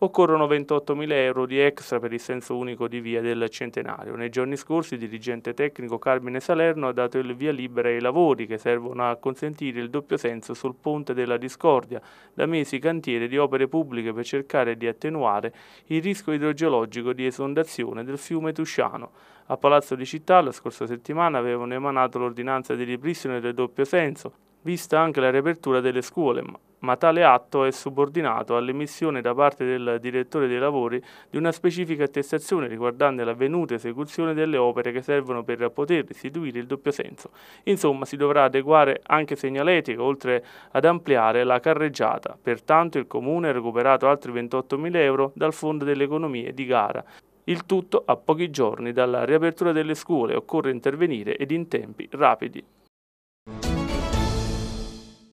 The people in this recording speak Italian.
Occorrono 28.000 euro di extra per il senso unico di via del centenario. Nei giorni scorsi il dirigente tecnico Carmine Salerno ha dato il via libera ai lavori che servono a consentire il doppio senso sul ponte della Discordia, da mesi cantiere di opere pubbliche per cercare di attenuare il rischio idrogeologico di esondazione del fiume Tusciano. A Palazzo di Città la scorsa settimana avevano emanato l'ordinanza di ripristino del doppio senso, vista anche la riapertura delle scuole, ma tale atto è subordinato all'emissione da parte del direttore dei lavori di una specifica attestazione riguardante la venuta esecuzione delle opere che servono per poter restituire il doppio senso. Insomma, si dovrà adeguare anche segnaletica, oltre ad ampliare la carreggiata. Pertanto il Comune ha recuperato altri 28.000 euro dal Fondo delle Economie di gara. Il tutto a pochi giorni dalla riapertura delle scuole, occorre intervenire ed in tempi rapidi.